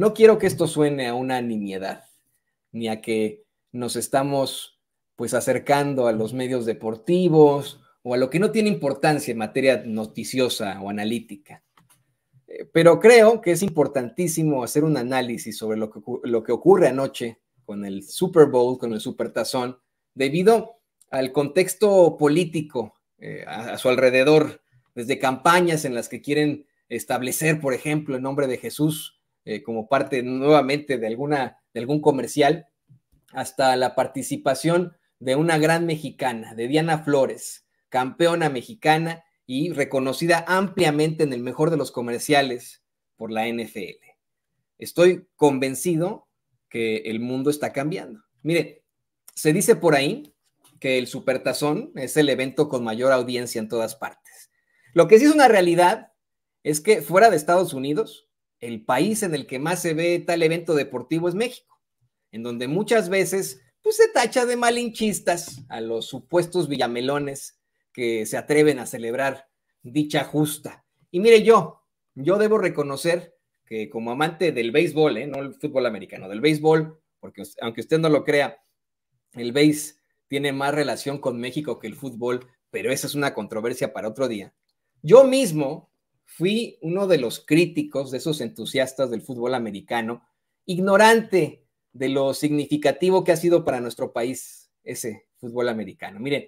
No quiero que esto suene a una nimiedad, ni a que nos estamos pues acercando a los medios deportivos o a lo que no tiene importancia en materia noticiosa o analítica. Eh, pero creo que es importantísimo hacer un análisis sobre lo que, lo que ocurre anoche con el Super Bowl, con el Super Tazón, debido al contexto político eh, a, a su alrededor, desde campañas en las que quieren establecer, por ejemplo, el nombre de Jesús, eh, como parte nuevamente de, alguna, de algún comercial, hasta la participación de una gran mexicana, de Diana Flores, campeona mexicana y reconocida ampliamente en el mejor de los comerciales por la NFL. Estoy convencido que el mundo está cambiando. Mire, se dice por ahí que el Supertazón es el evento con mayor audiencia en todas partes. Lo que sí es una realidad es que fuera de Estados Unidos, el país en el que más se ve tal evento deportivo es México, en donde muchas veces pues, se tacha de malinchistas a los supuestos villamelones que se atreven a celebrar dicha justa. Y mire yo, yo debo reconocer que como amante del béisbol, ¿eh? no el fútbol americano, del béisbol, porque aunque usted no lo crea, el béis tiene más relación con México que el fútbol, pero esa es una controversia para otro día. Yo mismo fui uno de los críticos, de esos entusiastas del fútbol americano, ignorante de lo significativo que ha sido para nuestro país ese fútbol americano. Miren,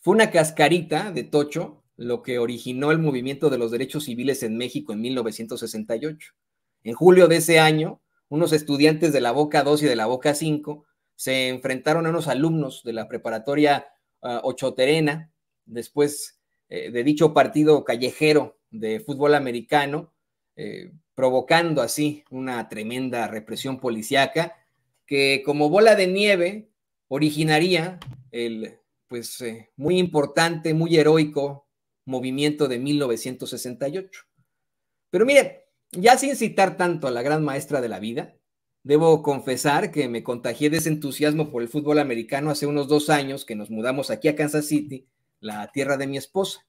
fue una cascarita de tocho lo que originó el movimiento de los derechos civiles en México en 1968. En julio de ese año, unos estudiantes de la Boca 2 y de la Boca 5 se enfrentaron a unos alumnos de la preparatoria ah, Ochoterena. Después eh, de dicho partido callejero de fútbol americano, eh, provocando así una tremenda represión policiaca que como bola de nieve originaría el pues eh, muy importante, muy heroico movimiento de 1968. Pero mire, ya sin citar tanto a la gran maestra de la vida, debo confesar que me contagié de ese entusiasmo por el fútbol americano hace unos dos años que nos mudamos aquí a Kansas City la tierra de mi esposa.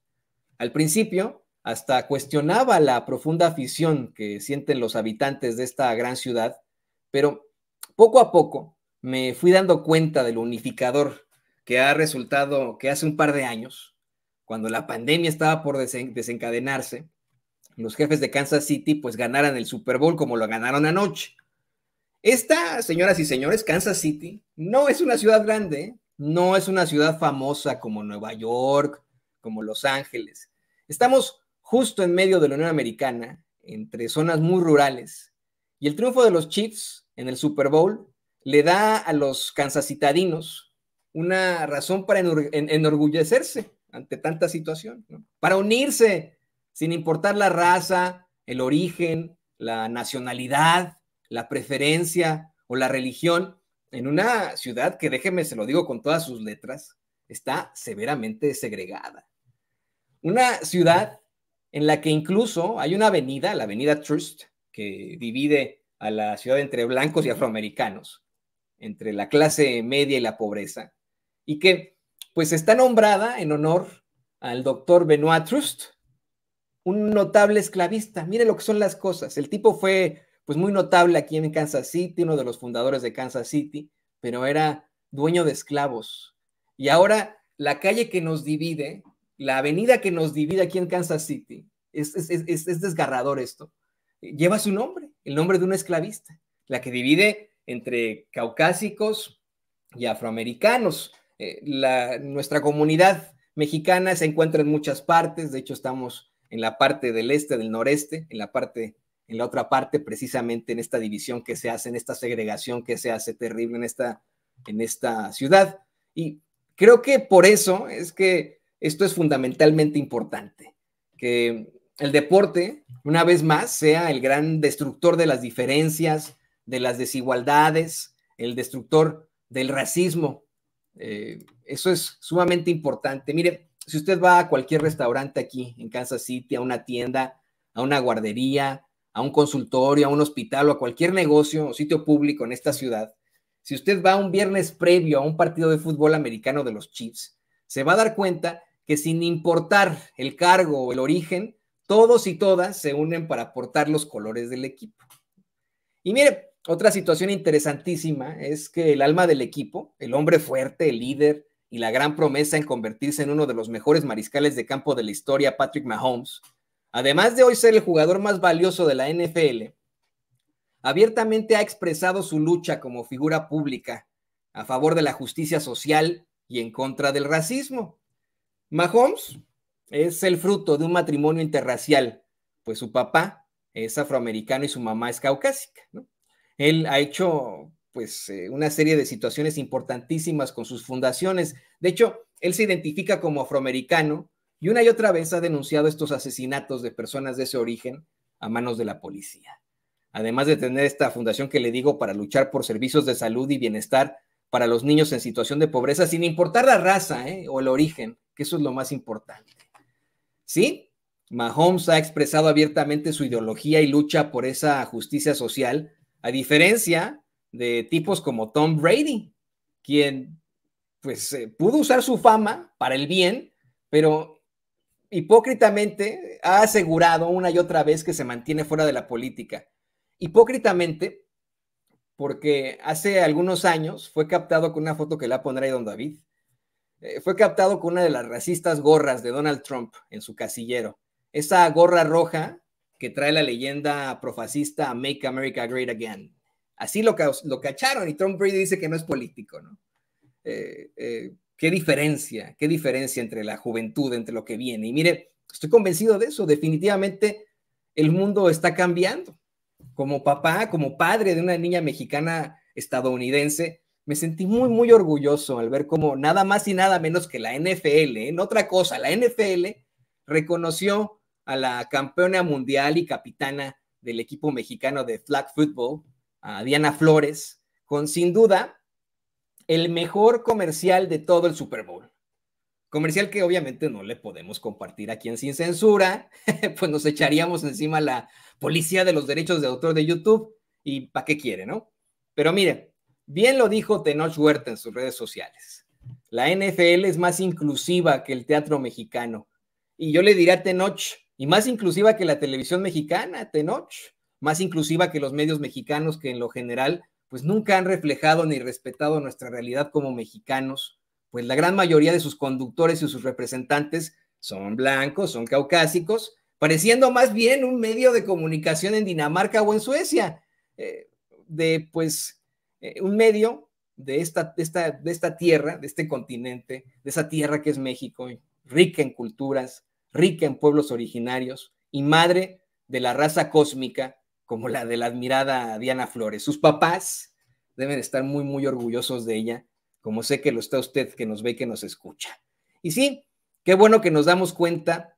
Al principio, hasta cuestionaba la profunda afición que sienten los habitantes de esta gran ciudad, pero poco a poco me fui dando cuenta del unificador que ha resultado que hace un par de años, cuando la pandemia estaba por desencadenarse, los jefes de Kansas City pues ganaran el Super Bowl como lo ganaron anoche. Esta, señoras y señores, Kansas City no es una ciudad grande, no es una ciudad famosa como Nueva York, como Los Ángeles. Estamos justo en medio de la Unión Americana, entre zonas muy rurales, y el triunfo de los Chiefs en el Super Bowl le da a los Citadinos una razón para enorgullecerse ante tanta situación, para unirse sin importar la raza, el origen, la nacionalidad, la preferencia o la religión, en una ciudad que, déjeme, se lo digo con todas sus letras, está severamente segregada. Una ciudad en la que incluso hay una avenida, la avenida Trust, que divide a la ciudad entre blancos y afroamericanos, entre la clase media y la pobreza, y que pues está nombrada en honor al doctor Benoit Trust, un notable esclavista. Mire lo que son las cosas. El tipo fue pues muy notable aquí en Kansas City, uno de los fundadores de Kansas City, pero era dueño de esclavos. Y ahora la calle que nos divide, la avenida que nos divide aquí en Kansas City, es, es, desgarrador esto. Lleva su nombre, el nombre de un esclavista, la que divide entre caucásicos y afroamericanos. Eh, nuestra comunidad mexicana se encuentra en muchas partes, de hecho estamos en la parte del este, del noreste, en la parte en la otra parte, precisamente en esta división que se hace, en esta segregación que se hace terrible en esta, en esta ciudad. Y creo que por eso es que esto es fundamentalmente importante, que el deporte, una vez más, sea el gran destructor de las diferencias, de las desigualdades, el destructor del racismo. Eh, eso es sumamente importante. Mire, si usted va a cualquier restaurante aquí en Kansas City, a una tienda, a una guardería, a un consultorio, a un hospital o a cualquier negocio o sitio público en esta ciudad, si usted va un viernes previo a un partido de fútbol americano de los Chiefs, se va a dar cuenta que sin importar el cargo o el origen, todos y todas se unen para aportar los colores del equipo. Y mire, otra situación interesantísima es que el alma del equipo, el hombre fuerte, el líder y la gran promesa en convertirse en uno de los mejores mariscales de campo de la historia, Patrick Mahomes, además de hoy ser el jugador más valioso de la NFL, abiertamente ha expresado su lucha como figura pública a favor de la justicia social y en contra del racismo. Mahomes es el fruto de un matrimonio interracial, pues su papá es afroamericano y su mamá es caucásica. Él ha hecho pues eh, una serie de situaciones importantísimas con sus fundaciones. De hecho, él se identifica como afroamericano y una y otra vez ha denunciado estos asesinatos de personas de ese origen a manos de la policía. Además de tener esta fundación que le digo para luchar por servicios de salud y bienestar para los niños en situación de pobreza, sin importar la raza ¿eh? o el origen, que eso es lo más importante. ¿Sí? Mahomes ha expresado abiertamente su ideología y lucha por esa justicia social, a diferencia de tipos como Tom Brady, quien pues eh, pudo usar su fama para el bien, pero hipócritamente ha asegurado una y otra vez que se mantiene fuera de la política. Hipócritamente, porque hace algunos años fue captado con una foto que la pondrá ahí don David. Eh, fue captado con una de las racistas gorras de Donald Trump en su casillero. Esa gorra roja que trae la leyenda profascista Make America Great Again. Así lo, cacharon y Trump dice que no es político, ¿no? eh, eh qué diferencia, qué diferencia entre la juventud, entre lo que viene. Y mire, estoy convencido de eso, definitivamente el mundo está cambiando. Como papá, como padre de una niña mexicana estadounidense, me sentí muy, muy orgulloso al ver cómo nada más y nada menos que la NFL, en otra cosa, la NFL reconoció a la campeona mundial y capitana del equipo mexicano de flag football, a Diana Flores, con sin duda el mejor comercial de todo el Super Bowl. Comercial que obviamente no le podemos compartir aquí en Sin Censura, pues nos echaríamos encima la policía de los derechos de autor de YouTube y para qué quiere, ¿no? Pero mire, bien lo dijo Tenoch Huerta en sus redes sociales. La NFL es más inclusiva que el teatro mexicano. Y yo le diré a Tenoch, y más inclusiva que la televisión mexicana, Tenoch, más inclusiva que los medios mexicanos que en lo general pues nunca han reflejado ni respetado nuestra realidad como mexicanos, pues la gran mayoría de sus conductores y sus representantes son blancos, son caucásicos, pareciendo más bien un medio de comunicación en Dinamarca o en Suecia, eh, de pues eh, un medio de esta, esta, de esta tierra, de este continente, de esa tierra que es México, rica en culturas, rica en pueblos originarios y madre de la raza cósmica como la de la admirada Diana Flores. Sus papás deben estar muy, muy orgullosos de ella, como sé que lo está usted que nos ve y que nos escucha. Y sí, qué bueno que nos damos cuenta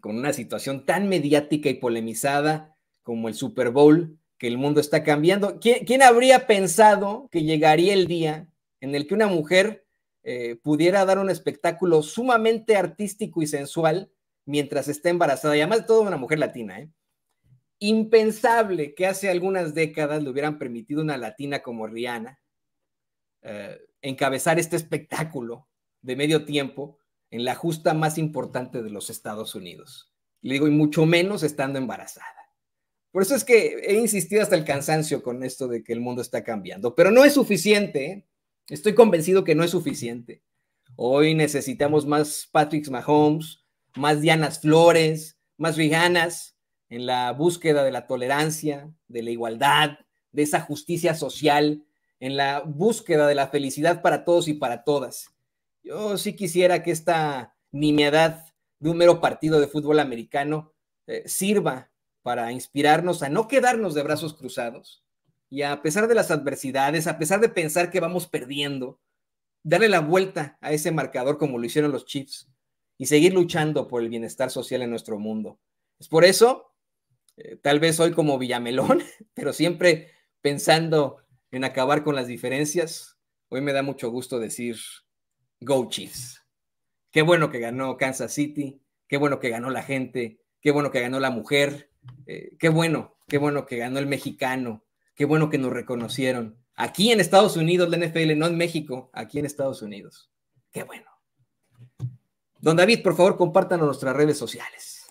con una situación tan mediática y polemizada como el Super Bowl, que el mundo está cambiando. ¿Quién, habría pensado que llegaría el día en el que una mujer eh, pudiera dar un espectáculo sumamente artístico y sensual mientras está embarazada? Y además, de todo, una mujer latina, ¿eh? impensable que hace algunas décadas le hubieran permitido una latina como Rihanna eh, encabezar este espectáculo de medio tiempo en la justa más importante de los Estados Unidos. Le digo, y mucho menos estando embarazada. Por eso es que he insistido hasta el cansancio con esto de que el mundo está cambiando, pero no es suficiente. ¿eh? Estoy convencido que no es suficiente. Hoy necesitamos más Patrick Mahomes, más Dianas Flores, más Rihannas, en la búsqueda de la tolerancia, de la igualdad, de esa justicia social, en la búsqueda de la felicidad para todos y para todas. Yo sí quisiera que esta nimiedad de un mero partido de fútbol americano eh, sirva para inspirarnos a no quedarnos de brazos cruzados y a pesar de las adversidades, a pesar de pensar que vamos perdiendo, darle la vuelta a ese marcador como lo hicieron los Chiefs y seguir luchando por el bienestar social en nuestro mundo. Es por eso eh, tal vez hoy como Villamelón, pero siempre pensando en acabar con las diferencias, hoy me da mucho gusto decir Go Chiefs. Qué bueno que ganó Kansas City, qué bueno que ganó la gente, qué bueno que ganó la mujer, eh, qué bueno, qué bueno que ganó el mexicano, qué bueno que nos reconocieron. Aquí en Estados Unidos, la NFL, no en México, aquí en Estados Unidos. Qué bueno. Don David, por favor, compártanos nuestras redes sociales.